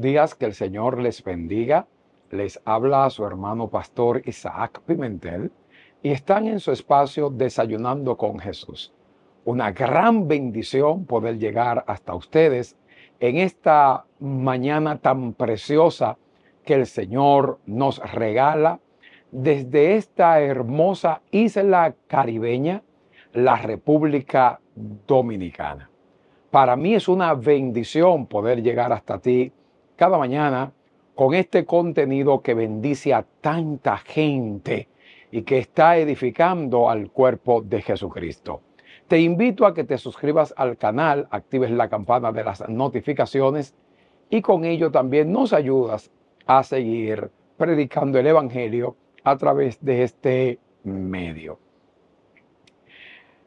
días, que el Señor les bendiga. Les habla a su hermano pastor Isaac Pimentel y están en su espacio desayunando con Jesús. Una gran bendición poder llegar hasta ustedes en esta mañana tan preciosa que el Señor nos regala desde esta hermosa isla caribeña, la República Dominicana. Para mí es una bendición poder llegar hasta ti cada mañana con este contenido que bendice a tanta gente y que está edificando al cuerpo de Jesucristo. Te invito a que te suscribas al canal, actives la campana de las notificaciones y con ello también nos ayudas a seguir predicando el Evangelio a través de este medio.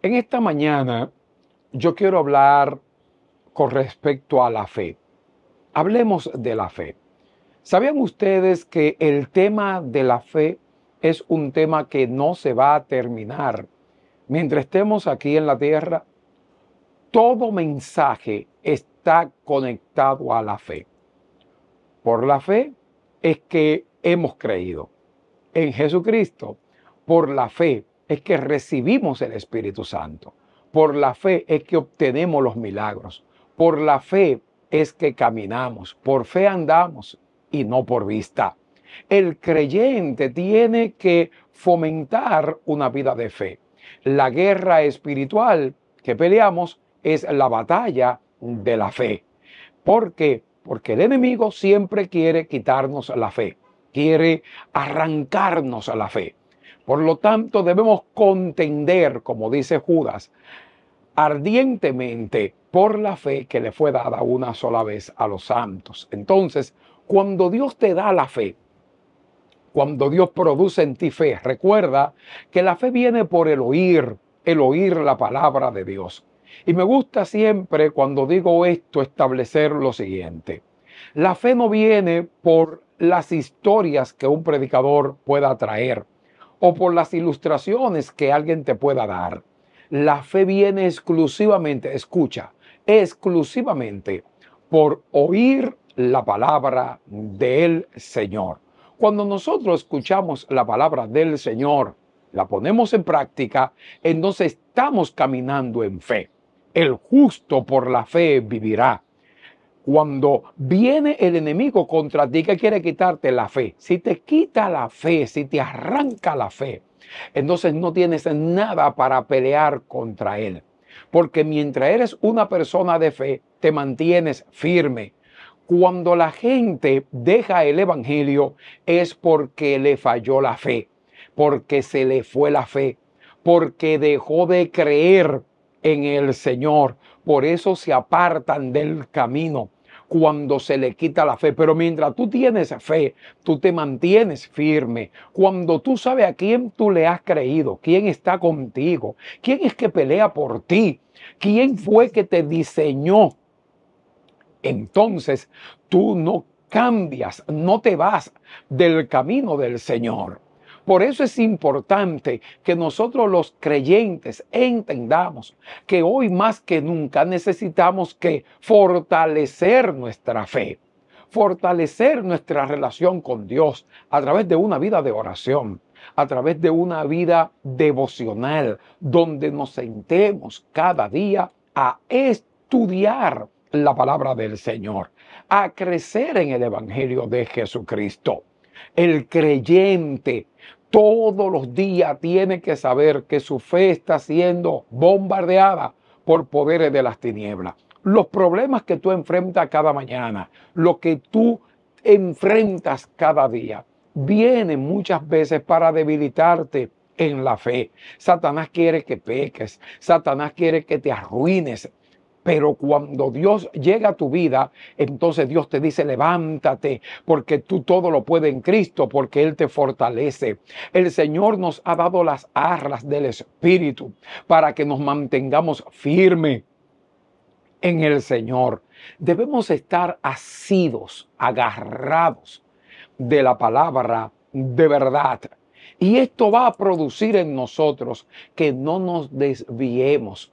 En esta mañana yo quiero hablar con respecto a la fe. Hablemos de la fe. ¿Sabían ustedes que el tema de la fe es un tema que no se va a terminar? Mientras estemos aquí en la tierra, todo mensaje está conectado a la fe. Por la fe es que hemos creído en Jesucristo. Por la fe es que recibimos el Espíritu Santo. Por la fe es que obtenemos los milagros. Por la fe es que caminamos, por fe andamos y no por vista. El creyente tiene que fomentar una vida de fe. La guerra espiritual que peleamos es la batalla de la fe. ¿Por qué? Porque el enemigo siempre quiere quitarnos la fe, quiere arrancarnos a la fe. Por lo tanto, debemos contender, como dice Judas, ardientemente por la fe que le fue dada una sola vez a los santos. Entonces, cuando Dios te da la fe, cuando Dios produce en ti fe, recuerda que la fe viene por el oír, el oír la palabra de Dios. Y me gusta siempre cuando digo esto establecer lo siguiente. La fe no viene por las historias que un predicador pueda traer o por las ilustraciones que alguien te pueda dar. La fe viene exclusivamente, escucha, exclusivamente por oír la palabra del Señor. Cuando nosotros escuchamos la palabra del Señor, la ponemos en práctica, entonces estamos caminando en fe. El justo por la fe vivirá. Cuando viene el enemigo contra ti que quiere quitarte la fe, si te quita la fe, si te arranca la fe, entonces no tienes nada para pelear contra él. Porque mientras eres una persona de fe, te mantienes firme. Cuando la gente deja el Evangelio es porque le falló la fe, porque se le fue la fe, porque dejó de creer en el Señor. Por eso se apartan del camino cuando se le quita la fe. Pero mientras tú tienes fe, tú te mantienes firme. Cuando tú sabes a quién tú le has creído, quién está contigo, quién es que pelea por ti, quién fue que te diseñó, entonces tú no cambias, no te vas del camino del Señor. Por eso es importante que nosotros los creyentes entendamos que hoy más que nunca necesitamos que fortalecer nuestra fe, fortalecer nuestra relación con Dios a través de una vida de oración, a través de una vida devocional, donde nos sentemos cada día a estudiar la palabra del Señor, a crecer en el Evangelio de Jesucristo. El creyente todos los días tiene que saber que su fe está siendo bombardeada por poderes de las tinieblas. Los problemas que tú enfrentas cada mañana, lo que tú enfrentas cada día, vienen muchas veces para debilitarte en la fe. Satanás quiere que peques, Satanás quiere que te arruines pero cuando Dios llega a tu vida, entonces Dios te dice, levántate, porque tú todo lo puedes en Cristo, porque Él te fortalece. El Señor nos ha dado las arras del Espíritu para que nos mantengamos firmes en el Señor. Debemos estar asidos, agarrados de la palabra de verdad. Y esto va a producir en nosotros que no nos desviemos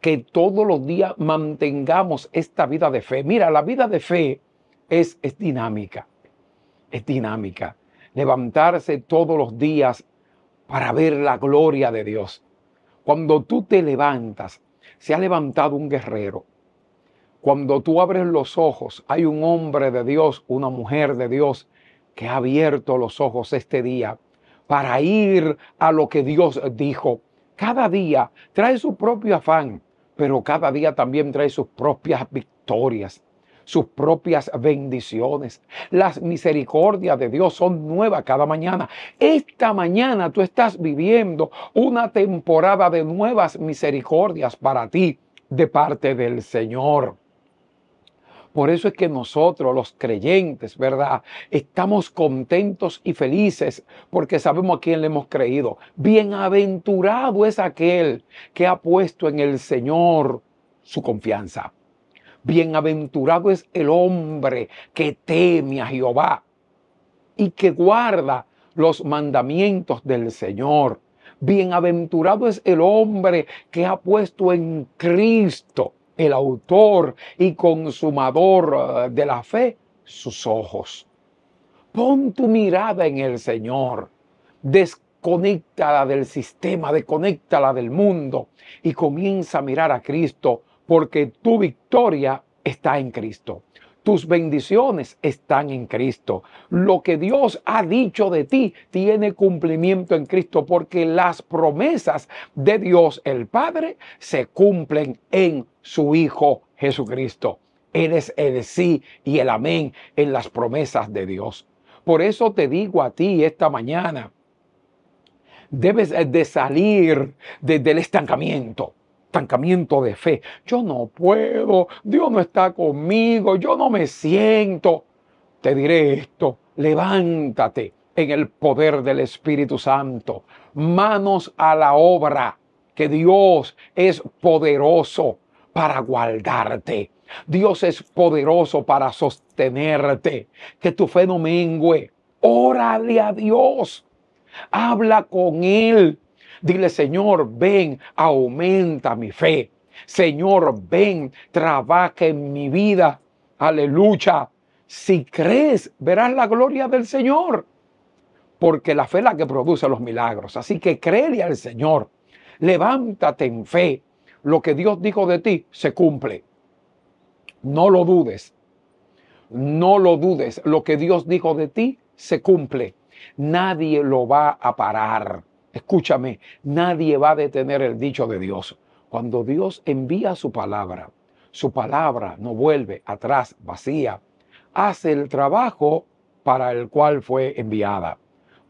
que todos los días mantengamos esta vida de fe. Mira, la vida de fe es, es dinámica, es dinámica. Levantarse todos los días para ver la gloria de Dios. Cuando tú te levantas, se ha levantado un guerrero. Cuando tú abres los ojos, hay un hombre de Dios, una mujer de Dios, que ha abierto los ojos este día para ir a lo que Dios dijo. Cada día trae su propio afán, pero cada día también trae sus propias victorias, sus propias bendiciones. Las misericordias de Dios son nuevas cada mañana. Esta mañana tú estás viviendo una temporada de nuevas misericordias para ti de parte del Señor. Por eso es que nosotros, los creyentes, ¿verdad? Estamos contentos y felices porque sabemos a quién le hemos creído. Bienaventurado es aquel que ha puesto en el Señor su confianza. Bienaventurado es el hombre que teme a Jehová y que guarda los mandamientos del Señor. Bienaventurado es el hombre que ha puesto en Cristo el autor y consumador eh, de la fe, sus ojos. Pon tu mirada en el Señor. desconectala del sistema, desconectala del mundo y comienza a mirar a Cristo, porque tu victoria está en Cristo. Tus bendiciones están en Cristo. Lo que Dios ha dicho de ti tiene cumplimiento en Cristo porque las promesas de Dios el Padre se cumplen en su Hijo Jesucristo. Eres el sí y el amén en las promesas de Dios. Por eso te digo a ti esta mañana, debes de salir del estancamiento estancamiento de fe. Yo no puedo, Dios no está conmigo, yo no me siento. Te diré esto, levántate en el poder del Espíritu Santo, manos a la obra, que Dios es poderoso para guardarte. Dios es poderoso para sostenerte. Que tu fe no mengüe. Órale a Dios. Habla con Él. Dile, Señor, ven, aumenta mi fe. Señor, ven, trabaja en mi vida. Aleluya. Si crees, verás la gloria del Señor. Porque la fe es la que produce los milagros. Así que créele al Señor. Levántate en fe lo que Dios dijo de ti se cumple. No lo dudes. No lo dudes. Lo que Dios dijo de ti se cumple. Nadie lo va a parar. Escúchame, nadie va a detener el dicho de Dios. Cuando Dios envía su palabra, su palabra no vuelve atrás vacía. Hace el trabajo para el cual fue enviada.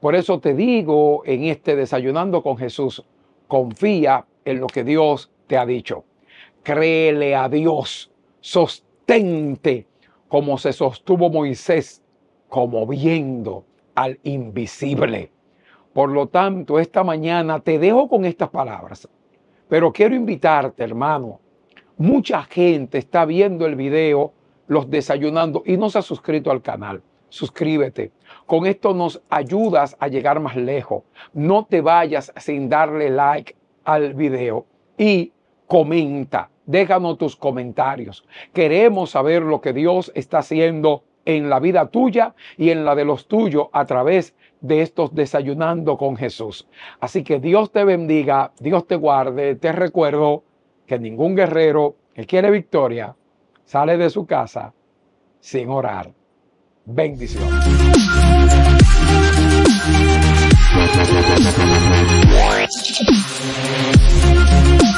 Por eso te digo en este desayunando con Jesús, confía en lo que Dios te ha dicho. Créele a Dios, sostente como se sostuvo Moisés, como viendo al invisible. Por lo tanto, esta mañana te dejo con estas palabras, pero quiero invitarte, hermano. Mucha gente está viendo el video, los desayunando y no se ha suscrito al canal. Suscríbete. Con esto nos ayudas a llegar más lejos. No te vayas sin darle like al video. Y comenta, déjanos tus comentarios. Queremos saber lo que Dios está haciendo en la vida tuya y en la de los tuyos a través de estos desayunando con Jesús. Así que Dios te bendiga, Dios te guarde. Te recuerdo que ningún guerrero que quiere victoria sale de su casa sin orar. Bendiciones.